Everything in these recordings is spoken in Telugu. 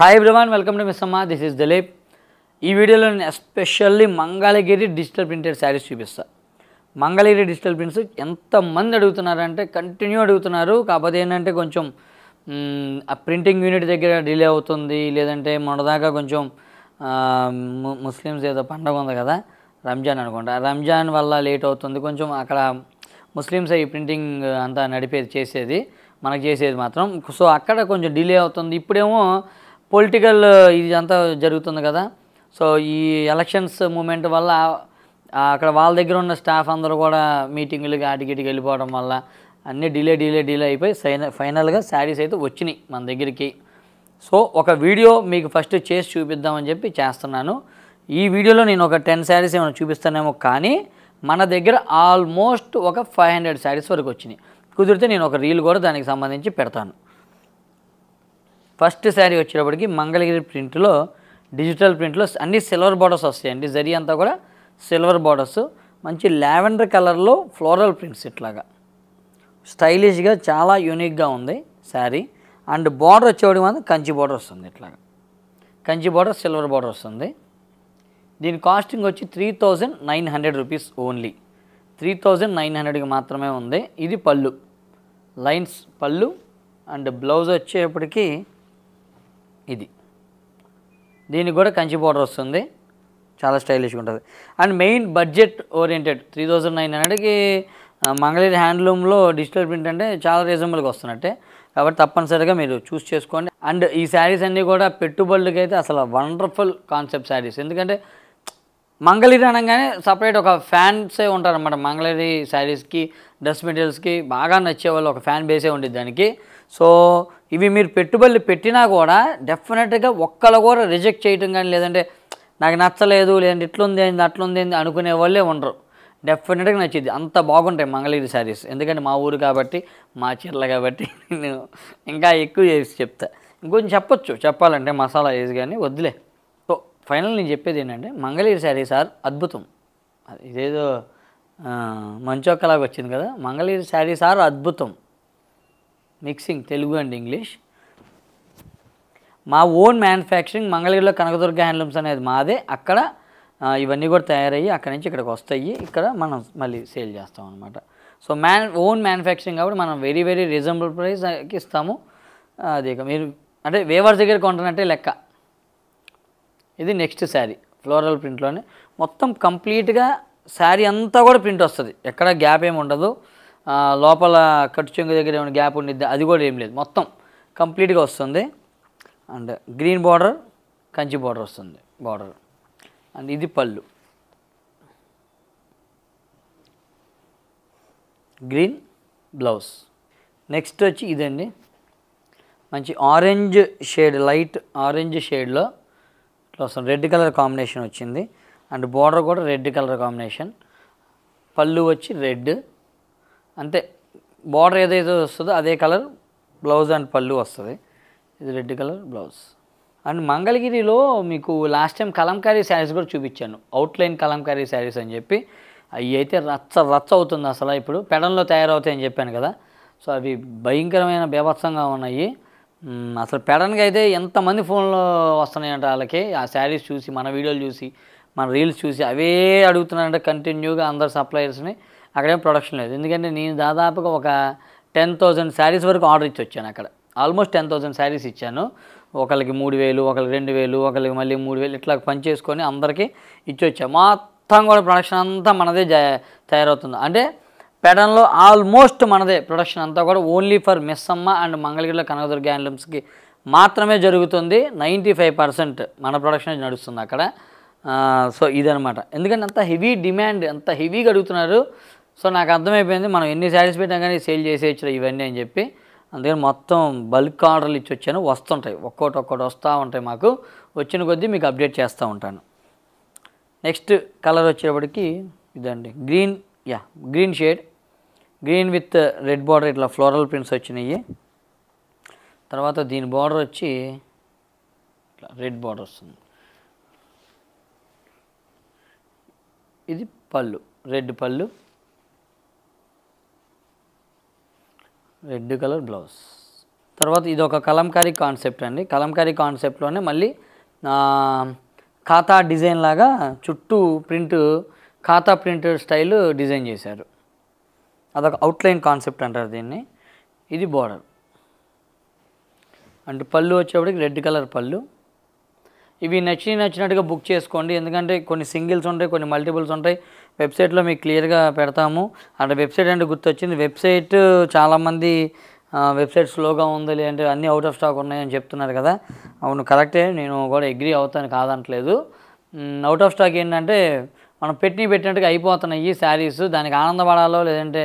hi everyone welcome to Missamma this is Dileep ఈ వీడియోలో నేను especially Mangalagiri digital printed saris చూపిస్తాను మంగళగిరి డిజిటల్ ప్రింట్స్ ఎంతమంది అడుగుతున్నారంటే కంటిన్యూ అడుగుతున్నారు కాకపోతే ఏంటంటే కొంచెం ఆ ప్రింటింగ్ యూనిట్ దగ్గర డిలే అవుతుంది లేదంటే మొన్నదాకా కొంచెం ముస్లిమ్స్ ఏదో పండగ ఉంది కదా రంజాన్ అనుకుంటా రంజాన్ వల్ల లేట్ అవుతుంది కొంచెం అక్కడ ముస్లిమ్స్ ఈ ప్రింటింగ్ అంతా నడిపేది చేసేది మనకు చేసేది మాత్రం సో అక్కడ కొంచెం డిలే అవుతుంది ఇప్పుడేమో పొలిటికల్ ఇది అంతా జరుగుతుంది కదా సో ఈ ఎలక్షన్స్ మూమెంట్ వల్ల అక్కడ వాళ్ళ దగ్గర ఉన్న స్టాఫ్ అందరూ కూడా మీటింగులకి ఆటికిటికి వెళ్ళిపోవడం వల్ల అన్నీ డిలే డిలే డిలే అయిపోయి ఫైనల్గా శారీస్ అయితే వచ్చినాయి మన దగ్గరికి సో ఒక వీడియో మీకు ఫస్ట్ చేసి చూపిద్దామని చెప్పి చేస్తున్నాను ఈ వీడియోలో నేను ఒక టెన్ శారీస్ ఏమైనా చూపిస్తానేమో కానీ మన దగ్గర ఆల్మోస్ట్ ఒక ఫైవ్ హండ్రెడ్ శారీస్ వరకు వచ్చినాయి కుదిరితే నేను ఒక రీల్ కూడా దానికి సంబంధించి పెడతాను ఫస్ట్ శారీ వచ్చేటప్పటికి మంగళగిరి ప్రింట్లో డిజిటల్ ప్రింట్లో అన్ని సిల్వర్ బార్డర్స్ వస్తాయండి జరి అంతా కూడా సిల్వర్ బార్డర్స్ మంచి లావెండర్ కలర్లో ఫ్లోరల్ ప్రింట్స్ ఇట్లాగా స్టైలిష్గా చాలా యూనిక్గా ఉంది శారీ అండ్ బార్డర్ వచ్చేవాడి మాత్రం కంచి బార్డర్ వస్తుంది ఇట్లాగా కంచి బార్డర్ సిల్వర్ బార్డర్ వస్తుంది దీని కాస్టింగ్ వచ్చి three thousand nine hundred rupees only three thousand nine హండ్రెడ్కి మాత్రమే ఉంది ఇది పళ్ళు లైన్స్ పళ్ళు అండ్ బ్లౌజ్ వచ్చేప్పటికీ ఇది దీనికి కూడా కంచి బోర్డర్ వస్తుంది చాలా స్టైలిష్గా ఉంటుంది and main budget oriented three thousand nine హండ్రెడ్కి మంగళగిరి హ్యాండ్లూమ్లో డిజిటల్ ప్రింట్ అంటే చాలా రీజనబుల్గా వస్తున్నట్టే కాబట్టి తప్పనిసరిగా మీరు చూస్ చేసుకోండి అండ్ ఈ శారీస్ అన్నీ కూడా పెట్టుబడులకి అయితే అసలు వండర్ఫుల్ కాన్సెప్ట్ శారీస్ ఎందుకంటే మంగళగిరి అనగానే సపరేట్ ఒక ఫ్యాన్సే ఉంటారనమాట మంగళగిరి శారీస్కి డ్రెస్ మెటీరియల్స్కి బాగా నచ్చేవాళ్ళు ఒక ఫ్యాన్ బేసే ఉండేది దానికి సో ఇవి మీరు పెట్టుబడులు పెట్టినా కూడా డెఫినెట్గా ఒక్కళ్ళు కూడా రిజెక్ట్ చేయటం కానీ లేదంటే నాకు నచ్చలేదు లేదంటే ఇట్లుంది అని అట్లుంది అని అనుకునే వాళ్ళే ఉండరు డెఫినెట్గా నచ్చింది అంత బాగుంటాయి మంగళగిరి శారీస్ ఎందుకంటే మా ఊరు కాబట్టి మా చీరల కాబట్టి నేను ఇంకా ఎక్కువ చేసి చెప్తా ఇంకొంచెం చెప్పొచ్చు చెప్పాలంటే మసాలా వేసి కానీ వద్దులే సో ఫైనల్ నేను చెప్పేది ఏంటంటే మంగళగిరి శారీస్ ఆర్ అద్భుతం ఇదేదో మంచోక్కలాగా వచ్చింది కదా మంగళగిరి శారీస్ ఆర్ అద్భుతం మిక్సింగ్ తెలుగు అండ్ ఇంగ్లీష్ మా ఓన్ మ్యానుఫ్యాక్చరింగ్ మంగళగిరిలో కనకదుర్గ హ్యాండ్లూమ్స్ అనేది మాదే అక్కడ ఇవన్నీ కూడా తయారయ్యి అక్కడ నుంచి ఇక్కడికి వస్తాయి ఇక్కడ మనం మళ్ళీ సేల్ చేస్తాం అనమాట సో మ్యాన్ ఓన్ మ్యానుఫ్యాక్చరింగ్ కాబట్టి మనం వెరీ వెరీ రీజనబుల్ ప్రైస్కి ఇస్తాము అది మీరు అంటే వేవర్ దగ్గర కొంటానంటే లెక్క ఇది నెక్స్ట్ శారీ ఫ్లోరల్ ప్రింట్లోనే మొత్తం కంప్లీట్గా శారీ అంతా కూడా ప్రింట్ వస్తుంది ఎక్కడ గ్యాప్ ఏమి ఉండదు లోపల కట్టు చెంగు దగ్గర ఏమైనా గ్యాప్ ఉండిద్ది అది కూడా ఏం లేదు మొత్తం కంప్లీట్గా వస్తుంది and green border Kanchi border వస్తుంది బార్డర్ అండ్ ఇది పళ్ళు గ్రీన్ బ్లౌజ్ నెక్స్ట్ వచ్చి ఇదండి మంచి ఆరెంజ్ షేడ్ లైట్ ఆరెంజ్ షేడ్లో ఇట్లా వస్తుంది రెడ్ కలర్ కాంబినేషన్ వచ్చింది అండ్ బార్డర్ కూడా రెడ్ కలర్ కాంబినేషన్ పళ్ళు వచ్చి రెడ్ అంతే బార్డర్ ఏదైతే వస్తుందో అదే కలర్ బ్లౌజ్ అండ్ పళ్ళు వస్తుంది ఇది రెడ్ కలర్ బ్లౌజ్ అండ్ మంగళగిరిలో మీకు లాస్ట్ టైం కలంకారీ శారీస్ కూడా చూపించాను అవుట్లైన్ కలంకారీ శారీస్ అని చెప్పి అవి అయితే రచ్చ రచ్చ అవుతుంది అసలు ఇప్పుడు పెడంలో తయారవుతాయని చెప్పాను కదా సో అవి భయంకరమైన బీభత్సంగా ఉన్నాయి అసలు పెడన్కి అయితే ఎంతమంది ఫోన్లో వస్తున్నాయంటే వాళ్ళకి ఆ శారీస్ చూసి మన వీడియోలు చూసి మన రీల్స్ చూసి అవే అడుగుతున్నారంటే కంటిన్యూగా అందరు సప్లయర్స్ని అక్కడేం ప్రొడక్షన్ లేదు ఎందుకంటే నేను దాదాపుగా ఒక టెన్ థౌజండ్ శారీస్ వరకు ఆర్డర్ ఇచ్చి వచ్చాను అక్కడ ఆల్మోస్ట్ టెన్ థౌజండ్ శారీస్ ఇచ్చాను ఒకరికి మూడు వేలు ఒకరికి రెండు వేలు ఒకరికి మళ్ళీ మూడు వేలు ఇట్లా పనిచేసుకొని అందరికీ ఇచ్చి వచ్చాము మొత్తం కూడా ప్రొడక్షన్ అంతా మనదే తయారవుతుంది అంటే పెడన్లో ఆల్మోస్ట్ మనదే ప్రొడక్షన్ అంతా కూడా ఓన్లీ ఫర్ మిస్సమ్మ అండ్ మంగళగిరిలో కనకదుర్గ హ్యాండ్లూమ్స్కి మాత్రమే జరుగుతుంది నైంటీ ఫైవ్ పర్సెంట్ మన ప్రొడక్షన్ నడుస్తుంది అక్కడ సో ఇదనమాట ఎందుకంటే అంత హెవీ డిమాండ్ అంత హెవీగా అడుగుతున్నారు సో నాకు అర్థమైపోయింది మనం ఎన్ని శారీస్ పెట్టినా కానీ సేల్ చేసేయచ్చు ఇవన్నీ అని చెప్పి అందుకని మొత్తం బల్క్ ఆర్డర్లు ఇచ్చి వచ్చాను వస్తుంటాయి ఒక్కోటి ఒక్కోటి వస్తూ ఉంటాయి మాకు వచ్చిన కొద్దీ మీకు అప్డేట్ చేస్తూ ఉంటాను నెక్స్ట్ కలర్ వచ్చేప్పటికి ఇదండి గ్రీన్ యా green shade green with red border ఇట్లా ఫ్లోరల్ ప్రింట్స్ వచ్చినాయి తర్వాత దీని బార్డర్ వచ్చి ఇట్లా రెడ్ బార్డర్ వస్తుంది ఇది పళ్ళు రెడ్ పళ్ళు రెడ్ కలర్ బ్లౌజ్ తర్వాత ఇది ఒక కలంకారీ కాన్సెప్ట్ అండి కలంకారీ కాన్సెప్ట్లోనే మళ్ళీ ఖాతా డిజైన్ లాగా చుట్టూ ప్రింట్ ఖాతా ప్రింట్ స్టైల్ డిజైన్ చేశారు అదొక అవుట్లైన్ కాన్సెప్ట్ అంటారు దీన్ని ఇది బోర్డర్ అంటే పళ్ళు వచ్చేప్పటికి రెడ్ కలర్ పళ్ళు ఇవి నచ్చి నచ్చినట్టుగా బుక్ చేసుకోండి ఎందుకంటే కొన్ని సింగిల్స్ ఉంటాయి కొన్ని మల్టిపుల్స్ ఉంటాయి వెబ్సైట్లో మీకు క్లియర్గా పెడతాము అంటే వెబ్సైట్ అంటే గుర్తొచ్చింది వెబ్సైట్ చాలామంది వెబ్సైట్ స్లోగా ఉంది లేదంటే అన్నీ అవుట్ ఆఫ్ స్టాక్ ఉన్నాయని చెప్తున్నారు కదా అవును కరెక్టే నేను కూడా అగ్రి అవుతాను కాదనట్లేదు అవుట్ ఆఫ్ స్టాక్ ఏంటంటే మనం పెట్టి పెట్టినట్టుగా అయిపోతున్నాయి శారీస్ దానికి ఆనందపడాలో లేదంటే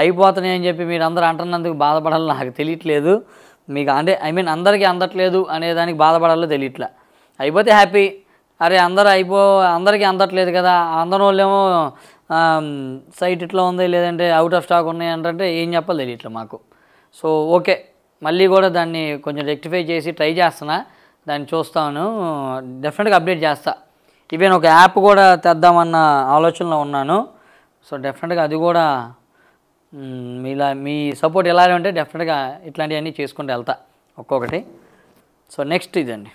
అయిపోతున్నాయి అని చెప్పి మీరు అందరూ అంటున్నందుకు బాధపడాలో నాకు తెలియట్లేదు మీకు అంటే ఐ మీన్ అందరికీ అందట్లేదు అనే దానికి బాధపడాలో తెలియట్లే అయిపోతే హ్యాపీ అరే అందరూ అయిపో అందరికీ అందట్లేదు కదా అందరం వాళ్ళేమో సైట్ ఇట్లా ఉంది లేదంటే అవుట్ ఆఫ్ స్టాక్ ఉన్నాయి అంటే ఏం చెప్పాలి ఇట్లా మాకు సో ఓకే మళ్ళీ కూడా దాన్ని కొంచెం రెక్టిఫై చేసి ట్రై చేస్తున్నా దాన్ని చూస్తాను డెఫినెట్గా అప్డేట్ చేస్తా ఈవెన్ ఒక యాప్ కూడా తెద్దామన్న ఆలోచనలో ఉన్నాను సో డెఫినెట్గా అది కూడా మీలా మీ సపోర్ట్ ఎలా ఉంటే డెఫినెట్గా ఇట్లాంటివన్నీ చేసుకుంటూ వెళ్తా ఒక్కొక్కటి సో నెక్స్ట్ ఇదండి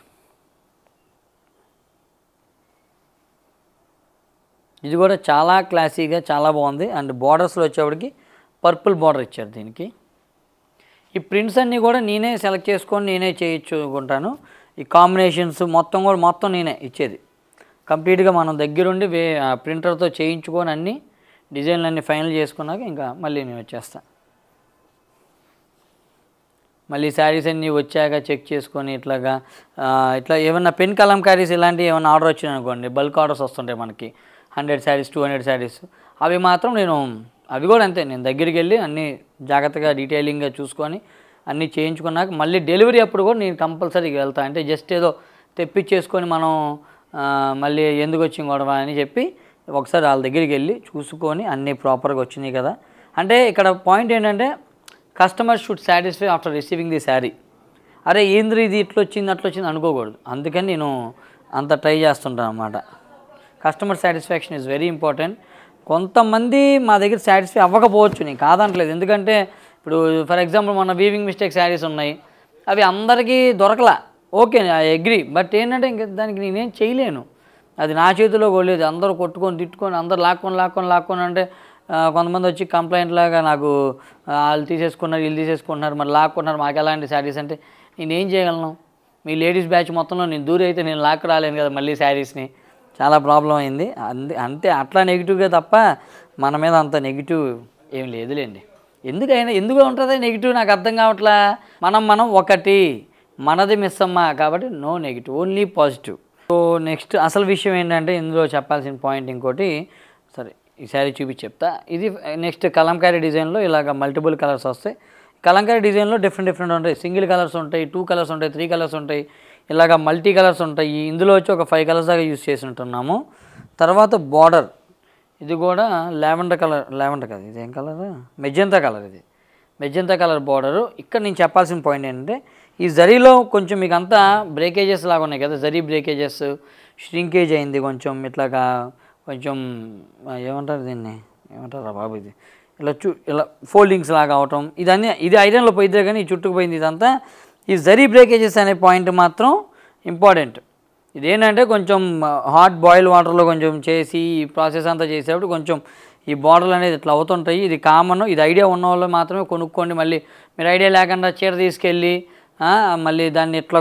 ఇది కూడా చాలా క్లాసీగా చాలా బాగుంది అండ్ బార్డర్స్లో వచ్చేవాడికి పర్పుల్ బార్డర్ ఇచ్చారు దీనికి ఈ ప్రింట్స్ అన్నీ కూడా నేనే సెలెక్ట్ చేసుకొని నేనే చేయించుకుంటాను ఈ కాంబినేషన్స్ మొత్తం కూడా మొత్తం నేనే ఇచ్చేది కంప్లీట్గా మనం దగ్గరుండి ప్రింటర్తో చేయించుకొని అన్నీ డిజైన్లు అన్నీ ఫైనల్ చేసుకున్నాక ఇంకా మళ్ళీ నేను వచ్చేస్తాను మళ్ళీ శారీస్ అన్నీ వచ్చాక చెక్ చేసుకొని ఇట్లాగా ఇట్లా ఏమన్నా పెన్ కలంకారీస్ ఇలాంటివి ఏమైనా ఆర్డర్ వచ్చినాయి అనుకోండి బల్క్ ఆర్డర్స్ వస్తుంటాయి మనకి hundred saris two hundred saris అవి మాత్రం నేను అవి కూడా అంతే నేను దగ్గరికి వెళ్ళి అన్నీ జాగ్రత్తగా డీటెయిలింగ్గా చూసుకొని అన్నీ చేయించుకున్నాక మళ్ళీ డెలివరీ అప్పుడు కూడా నేను కంపల్సరీగా వెళ్తాను అంటే జస్ట్ ఏదో తెప్పించేసుకొని మనం మళ్ళీ ఎందుకు వచ్చింది గొడవ అని చెప్పి ఒకసారి వాళ్ళ దగ్గరికి వెళ్ళి చూసుకొని అన్నీ ప్రాపర్గా వచ్చినాయి కదా అంటే ఇక్కడ పాయింట్ ఏంటంటే customer should satisfy after receiving the sari అరే ఏంద్రీ ఇది ఇట్లా వచ్చింది అట్లా వచ్చింది అనుకోకూడదు అందుకని నేను అంత ట్రై చేస్తుంటాను అనమాట customer satisfaction is very important కొంతమంది మా దగ్గర సాటిస్ఫై అవ్వకపోవచ్చు నేను కాదంటలేదు ఎందుకంటే ఇప్పుడు ఫర్ ఎగ్జాంపుల్ మన వీవింగ్ మిస్టేక్ శారీస్ ఉన్నాయి అవి అందరికీ దొరకలా ఓకే ఐ అగ్రి బట్ ఏంటంటే ఇంక దానికి నేనేం చేయలేను అది నా చేతిలో కొలేదు అందరూ కొట్టుకొని తిట్టుకొని అందరు లాక్కొని లాక్కొని లాక్కొని అంటే కొంతమంది వచ్చి కంప్లైంట్ లాగా నాకు వాళ్ళు తీసేసుకున్నారు వీళ్ళు తీసేసుకుంటున్నారు మరి లాక్కుంటున్నారు మాకు ఎలాంటి శారీస్ అంటే నేనేం చేయగలను మీ లేడీస్ బ్యాచ్ మొత్తంలో నేను దూరైతే నేను లాక్ రాలేను కదా మళ్ళీ శారీస్ని చాలా ప్రాబ్లం అయింది అంతే అట్లా నెగిటివ్గా తప్ప మన మీద అంత నెగిటివ్ ఏం లేదులేండి ఎందుకైనా ఎందుకు ఉంటుంది నెగిటివ్ నాకు అర్థం కావట్లా మనం మనం ఒకటి మనది మిస్ అమ్మా కాబట్టి no negative only positive so next అసలు విషయం ఏంటంటే ఇందులో చెప్పాల్సిన పాయింట్ ఇంకోటి సరే ఈసారి చూపించి చెప్తా ఇది నెక్స్ట్ కలంకారీ డిజైన్లో ఇలాగ మల్టిపుల్ కలర్స్ వస్తాయి కలంకారీ డిజైన్లో డిఫరెంట్ డిఫరెంట్ ఉంటాయి సింగిల్ కలర్స్ ఉంటాయి టూ కలర్స్ ఉంటాయి త్రీ కలర్స్ ఉంటాయి ఇలాగ మల్టీ కలర్స్ ఉంటాయి ఇందులో వచ్చి ఒక ఫైవ్ కలర్స్ దాకా యూస్ చేసి ఉంటున్నాము తర్వాత బార్డర్ ఇది కూడా లావెండర్ కలర్ లావెండర్ కలర్ ఇది ఏం కలర్ మెజంతా కలర్ ఇది మెజంతా కలర్ బార్డరు ఇక్కడ నేను చెప్పాల్సిన పాయింట్ ఏంటంటే ఈ జరీలో కొంచెం మీకు అంతా బ్రేకేజెస్ లాగా ఉన్నాయి కదా జరీ బ్రేకేజెస్ ష్రింకేజ్ అయింది కొంచెం ఇట్లాగా కొంచెం ఏమంటారు దీన్ని ఏమంటారు బాబు ఇది ఇలా చూ ఇలా ఫోల్డింగ్స్ లాగా అవటం ఇదన్నీ ఇది ఐరన్లో పోయిద్దే కానీ చుట్టుకు పోయింది ఇదంతా ఈ జరీ బ్రేకేజెస్ అనే పాయింట్ మాత్రం ఇంపార్టెంట్ ఇదేంటంటే కొంచెం హాట్ బాయిల్ వాటర్లో కొంచెం చేసి ఈ ప్రాసెస్ అంతా చేసేటప్పుడు కొంచెం ఈ బాటిల్ అనేది ఇట్లా అవుతుంటాయి ఇది కామన్ ఇది ఐడియా ఉన్న వాళ్ళు మాత్రమే కొనుక్కోండి మళ్ళీ మీరు ఐడియా లేకుండా చీర తీసుకెళ్ళి మళ్ళీ దాన్ని ఇట్లా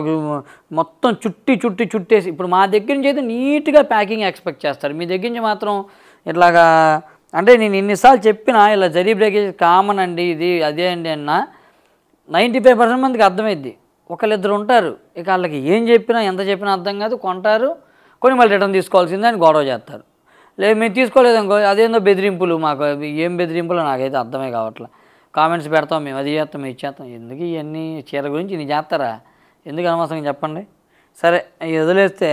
మొత్తం చుట్టి చుట్టి చుట్టేసి ఇప్పుడు మా దగ్గర నుంచి అయితే నీట్గా ప్యాకింగ్ ఎక్స్పెక్ట్ చేస్తారు మీ దగ్గర నుంచి మాత్రం ఇట్లాగా అంటే నేను ఇన్నిసార్లు చెప్పిన ఇలా జరీ బ్రేకేజ్ కామన్ అండి ఇది అదే అండి అన్నా నైంటీ ఫైవ్ పర్సెంట్ మందికి అర్థమైద్ది ఒకళ్ళిద్దరు ఉంటారు ఇక వాళ్ళకి ఏం చెప్పినా ఎంత చెప్పినా అర్థం కాదు కొంటారు కొన్ని మళ్ళీ రిటర్న్ తీసుకోవాల్సిందే అని గొడవ చేస్తారు లేదు మేము తీసుకోలేదు అదేందో బెదిరింపులు మాకు ఏం బెదిరింపులు నాకైతే అర్థమే కావట్లేదు కామెంట్స్ పెడతాం మేము అది చేస్తాం మేము ఇచ్చేస్తాం ఎందుకు ఇవన్నీ చీర గురించి నీ చేస్తారా ఎందుకు అనవసరం చెప్పండి సరే వదిలేస్తే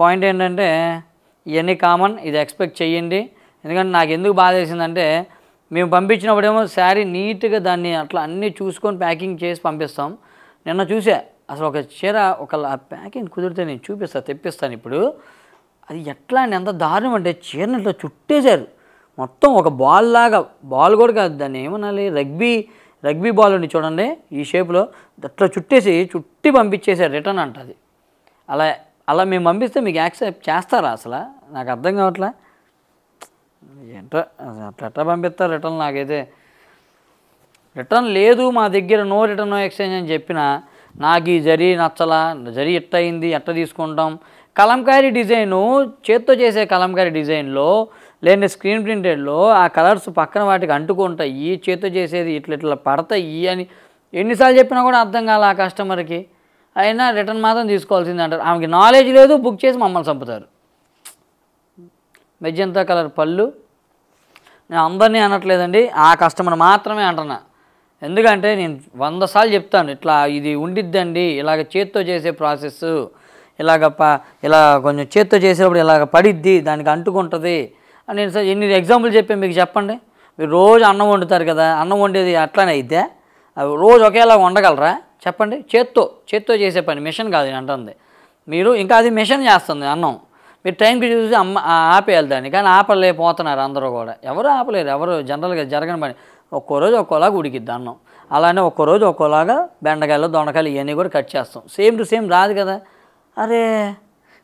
పాయింట్ ఏంటంటే ఇవన్నీ కామన్ ఇది ఎక్స్పెక్ట్ చేయండి ఎందుకంటే నాకు ఎందుకు బాధ వేసిందంటే మేము పంపించినప్పుడేమో శారీ నీట్గా దాన్ని అట్లా అన్నీ చూసుకొని ప్యాకింగ్ చేసి పంపిస్తాం నిన్న చూసా అసలు ఒక చీర ఒక ప్యాకింగ్ కుదిరితే నేను చూపిస్తాను తెప్పిస్తాను ఇప్పుడు అది ఎట్లా ఎంత దారుణం అంటే చీరని ఇట్లా చుట్టేశారు మొత్తం ఒక బాల్ లాగా బాల్ కూడా కాదు దాన్ని ఏమనాలి రగ్బీ రగ్బీ బాల్ ఉండి చూడండి ఈ షేప్లో అట్లా చుట్టేసి చుట్టి పంపించేసారు రిటర్న్ అంట అది అలా అలా మేము పంపిస్తే మీకు యాక్సెప్ట్ చేస్తారా అసలు నాకు అర్థం కావట్లే ఏంటో అట్లా పంపిస్తారు రిటర్న్ నాకైతే రిటర్న్ లేదు మా దగ్గర నో రిటర్న్ నో ఎక్స్చేంజ్ అని చెప్పిన నాకు ఈ జరి నచ్చలా జరి ఎట్ట అయింది ఎట్ట తీసుకుంటాం కలంకారీ డిజైను చేత్తో చేసే కలంకారీ డిజైన్లో లేని స్క్రీన్ ప్రింటెడ్లో ఆ కలర్స్ పక్కన వాటికి అంటుకుంటాయి చేత్తో చేసేది ఇట్లా ఇట్లా పడతాయి అని ఎన్నిసార్లు చెప్పినా కూడా అర్థం కాలే ఆ కస్టమర్కి అయినా రిటర్న్ మాత్రం తీసుకోవాల్సింది అంటారు ఆమెకి నాలెడ్జ్ లేదు బుక్ చేసి మమ్మల్ని చంపుతారు మెజంతా కలర్ పళ్ళు నేను అందరినీ అనట్లేదండి ఆ కస్టమర్ మాత్రమే అంటున్నా ఎందుకంటే నేను వంద సార్లు చెప్తాను ఇట్లా ఇది ఉండిద్దండి ఇలాగ చేత్తో చేసే ప్రాసెస్ ఇలాగ ప ఇలా కొంచెం చేత్తో చేసేటప్పుడు ఇలాగ పడిద్ది దానికి అంటుకుంటుంది అని నేను సార్ ఎన్ని ఎగ్జాంపుల్ చెప్పాను మీకు చెప్పండి మీరు రోజు అన్నం వండుతారు కదా అన్నం వండేది అట్లానే అయితే రోజు ఒకేలా వండగలరా చెప్పండి చేత్తో చేత్తో చేసే పని మిషన్ కాదు అంటుంది మీరు ఇంకా అది మిషన్ చేస్తుంది అన్నం మీరు టైంకి చూసి అమ్మ ఆపేయాలి దాన్ని కానీ ఆపలేకపోతున్నారు అందరూ కూడా ఎవరు ఆపలేరు ఎవరు జనరల్గా జరగని పని రోజు ఒక్కోలాగా ఉడికిద్ది అన్నం అలానే రోజు ఒక్కోలాగా బెండకాయలు దొండకాయలు ఇవన్నీ కూడా కట్ చేస్తాం సేమ్ టు సేమ్ రాదు కదా అరే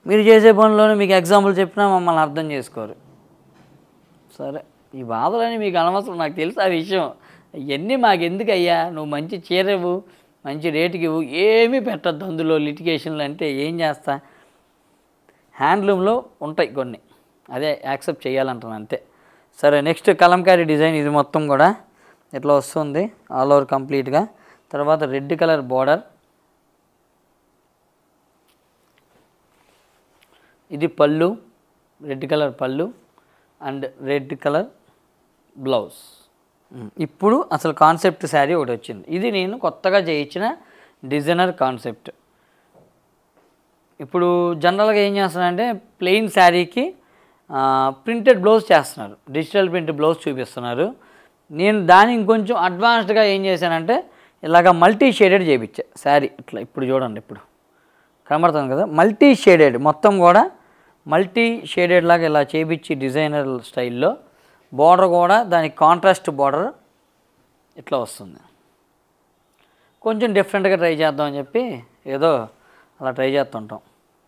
మీరు చేసే పనిలోనే మీకు ఎగ్జాంపుల్ చెప్పినా మమ్మల్ని అర్థం చేసుకోరు సరే ఈ బాధలని మీకు అనవసరం నాకు తెలుసు ఆ విషయం ఇవన్నీ మాకు ఎందుకు అయ్యా నువ్వు మంచి చీరవు మంచి రేటుకి ఇవ్వు ఏమీ పెట్టద్దు అందులో లిటిగేషన్లు అంటే ఏం చేస్తా హ్యాండ్లూమ్లో ఉంటాయి కొన్ని అదే యాక్సెప్ట్ చేయాలంటున్నాను అంతే సరే నెక్స్ట్ కలంకారీ డిజైన్ ఇది మొత్తం కూడా ఇట్లా వస్తుంది ఆల్ ఓవర్ కంప్లీట్గా తర్వాత రెడ్ కలర్ బార్డర్ ఇది పళ్ళు రెడ్ కలర్ పళ్ళు అండ్ రెడ్ కలర్ బ్లౌజ్ ఇప్పుడు అసలు కాన్సెప్ట్ శారీ ఒకటి వచ్చింది ఇది నేను కొత్తగా చేయించిన డిజైనర్ కాన్సెప్ట్ ఇప్పుడు జనరల్గా ఏం చేస్తున్నారంటే ప్లెయిన్ శారీకి ప్రింటెడ్ బ్లౌజ్ చేస్తున్నారు డిజిటల్ ప్రింట్ బ్లౌజ్ చూపిస్తున్నారు నేను దాని ఇంకొంచెం అడ్వాన్స్డ్గా ఏం చేశానంటే ఇలాగ మల్టీ షేడెడ్ చేయించా శారీ ఇట్లా ఇప్పుడు చూడండి ఇప్పుడు కనబడుతుంది కదా మల్టీ షేడెడ్ మొత్తం కూడా మల్టీ షేడెడ్ లాగా ఇలా చేయించి డిజైనర్ స్టైల్లో బార్డర్ కూడా దానికి కాంట్రాస్ట్ బార్డర్ ఇట్లా వస్తుంది కొంచెం డిఫరెంట్గా ట్రై చేద్దామని చెప్పి ఏదో అలా ట్రై చేస్తుంటాం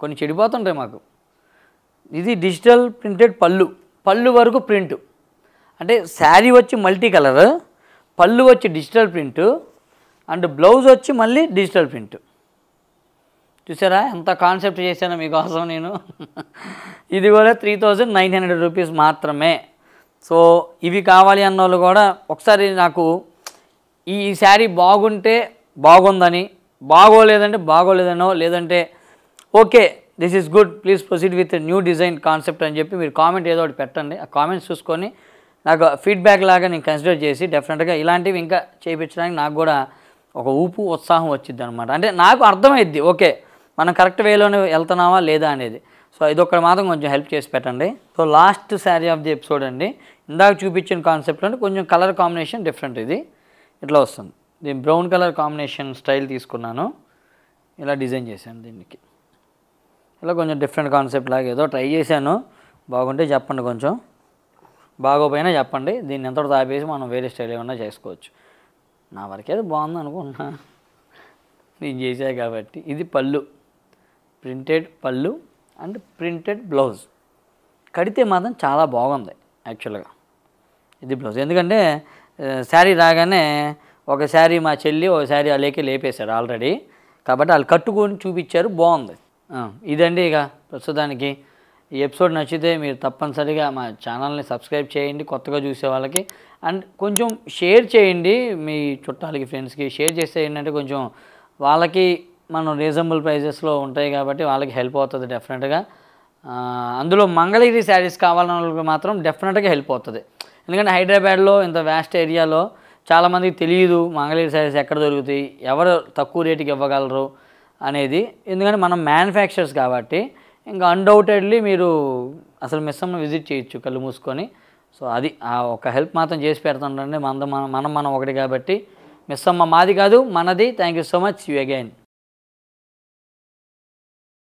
కొన్ని చెడిపోతుంటాయి మాకు ఇది డిజిటల్ ప్రింటెడ్ పళ్ళు పళ్ళు వరకు ప్రింట్ అంటే శారీ వచ్చి మల్టీ కలర్ పళ్ళు వచ్చి డిజిటల్ ప్రింట్ అండ్ బ్లౌజ్ వచ్చి మళ్ళీ డిజిటల్ ప్రింట్ చూసారా ఎంత కాన్సెప్ట్ చేశాను మీకోసం నేను ఇది కూడా three thousand nine hundred rupees మాత్రమే సో ఇవి కావాలి అన్న వాళ్ళు కూడా ఒకసారి నాకు ఈ శారీ బాగుంటే బాగుందని బాగోలేదంటే బాగోలేదనో లేదంటే okay this is good please proceed with new design concept అని చెప్పి మీరు కామెంట్ ఏదో ఒకటి పెట్టండి ఆ కామెంట్స్ చూసుకొని నాకు ఫీడ్బ్యాక్ లాగా నేను కన్సిడర్ చేసి డెఫినెట్గా ఇలాంటివి ఇంకా చేయించడానికి నాకు కూడా ఒక ఊపు ఉత్సాహం వచ్చింది అనమాట అంటే నాకు అర్థమైద్ది ఓకే మనం కరెక్ట్ వేలోనే వెళ్తున్నావా లేదా అనేది సో ఇదొక్కడ మాత్రం కొంచెం హెల్ప్ చేసి పెట్టండి so last sari of the episode అండి ఇందాక చూపించిన కాన్సెప్ట్ అంటే కొంచెం కలర్ కాంబినేషన్ డిఫరెంట్ ఇది ఇట్లా వస్తుంది దీని బ్రౌన్ కలర్ కాంబినేషన్ స్టైల్ తీసుకున్నాను ఇలా డిజైన్ చేశాను దీనికి ఇలా కొంచెం డిఫరెంట్ కాన్సెప్ట్ లాగా ఏదో ట్రై చేశాను బాగుంటే చెప్పండి కొంచెం బాగోపోయినా చెప్పండి దీన్ని ఎంత తాపేసి మనం వేరే స్టైల్ ఏమన్నా చేసుకోవచ్చు నా వరకే బాగుంది అనుకున్నా నేను చేశా కాబట్టి ఇది పళ్ళు ప్రింటెడ్ పళ్ళు అండ్ ప్రింటెడ్ బ్లౌజ్ కడితే మాత్రం చాలా బాగుంది యాక్చువల్గా ఇది బ్లౌజ్ ఎందుకంటే శారీ రాగానే ఒక శారీ మా చెల్లి ఒక శారీ అలేకే లేపేశారు ఆల్రెడీ కాబట్టి వాళ్ళు కట్టుకొని చూపించారు బాగుంది ఇదండి ఇక ప్రస్తుతానికి ఈ ఎపిసోడ్ నచ్చితే మీరు తప్పనిసరిగా మా ఛానల్ని సబ్స్క్రైబ్ చేయండి కొత్తగా చూసే వాళ్ళకి అండ్ కొంచెం షేర్ చేయండి మీ చుట్టాలకి ఫ్రెండ్స్కి షేర్ చేస్తే ఏంటంటే కొంచెం వాళ్ళకి మనం రీజనబుల్ ప్రైజెస్లో ఉంటాయి కాబట్టి వాళ్ళకి హెల్ప్ అవుతుంది డెఫినెట్గా అందులో మంగళగిరి శారీస్ కావాలన్న వాళ్ళకి మాత్రం డెఫినెట్గా హెల్ప్ అవుతుంది ఎందుకంటే హైదరాబాద్లో ఇంత వ్యాస్ట్ ఏరియాలో చాలామందికి తెలియదు మంగళగిరి శారీస్ ఎక్కడ దొరుకుతాయి ఎవరు తక్కువ రేటుకి ఇవ్వగలరు అనేది ఎందుకంటే మనం మ్యానుఫ్యాక్చర్స్ కాబట్టి ఇంకా అన్డౌటెడ్లీ మీరు అసలు మిస్సమ్ను విజిట్ చేయొచ్చు కళ్ళు మూసుకొని సో అది ఆ ఒక హెల్ప్ మాత్రం చేసి పెడుతుండండి మన మనం మనం ఒకటి కాబట్టి మిస్సమ్మ మాది కాదు మనది thank you so much you again